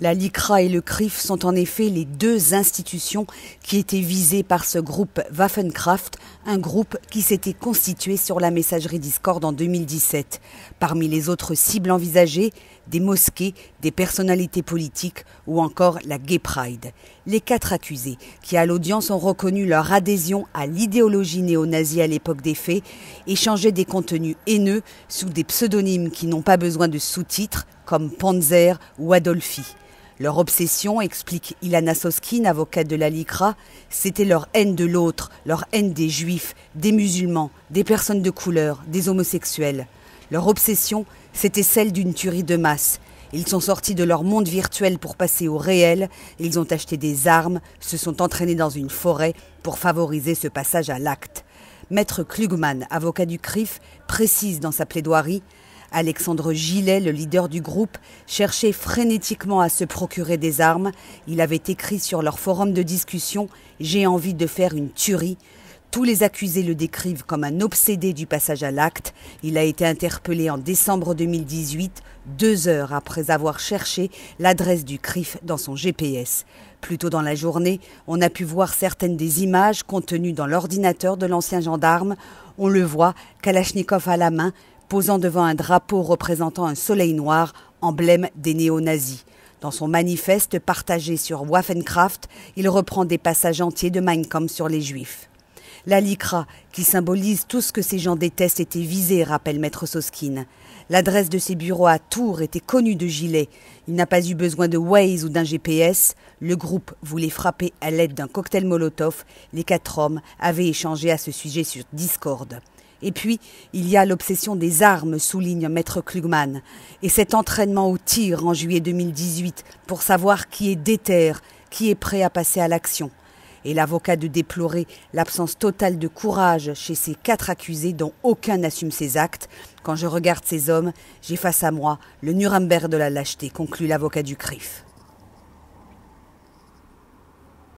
La LICRA et le CRIF sont en effet les deux institutions qui étaient visées par ce groupe Waffenkraft, un groupe qui s'était constitué sur la messagerie Discord en 2017. Parmi les autres cibles envisagées, des mosquées, des personnalités politiques ou encore la Gay Pride. Les quatre accusés, qui à l'audience ont reconnu leur adhésion à l'idéologie néo-nazie à l'époque des faits, échangeaient des contenus haineux sous des pseudonymes qui n'ont pas besoin de sous-titres, comme Panzer ou Adolfi. Leur obsession, explique Ilana Soskin, avocate de la LICRA, c'était leur haine de l'autre, leur haine des juifs, des musulmans, des personnes de couleur, des homosexuels. Leur obsession, c'était celle d'une tuerie de masse. Ils sont sortis de leur monde virtuel pour passer au réel, ils ont acheté des armes, se sont entraînés dans une forêt pour favoriser ce passage à l'acte. Maître Klugman, avocat du CRIF, précise dans sa plaidoirie Alexandre Gillet, le leader du groupe, cherchait frénétiquement à se procurer des armes. Il avait écrit sur leur forum de discussion J'ai envie de faire une tuerie. Tous les accusés le décrivent comme un obsédé du passage à l'acte. Il a été interpellé en décembre 2018, deux heures après avoir cherché l'adresse du CRIF dans son GPS. Plus tôt dans la journée, on a pu voir certaines des images contenues dans l'ordinateur de l'ancien gendarme. On le voit, Kalachnikov à la main, posant devant un drapeau représentant un soleil noir, emblème des néo-nazis. Dans son manifeste partagé sur Waffenkraft, il reprend des passages entiers de Mein Kampf sur les Juifs. La licra, qui symbolise tout ce que ces gens détestent, était visée, rappelle Maître Soskin. L'adresse de ses bureaux à Tours était connue de Gilet. Il n'a pas eu besoin de Waze ou d'un GPS. Le groupe voulait frapper à l'aide d'un cocktail Molotov. Les quatre hommes avaient échangé à ce sujet sur Discord. Et puis, il y a l'obsession des armes, souligne Maître Klugman, et cet entraînement au tir en juillet 2018 pour savoir qui est déter, qui est prêt à passer à l'action. Et l'avocat de déplorer l'absence totale de courage chez ces quatre accusés dont aucun n'assume ses actes. Quand je regarde ces hommes, j'ai face à moi le Nuremberg de la lâcheté, conclut l'avocat du CRIF.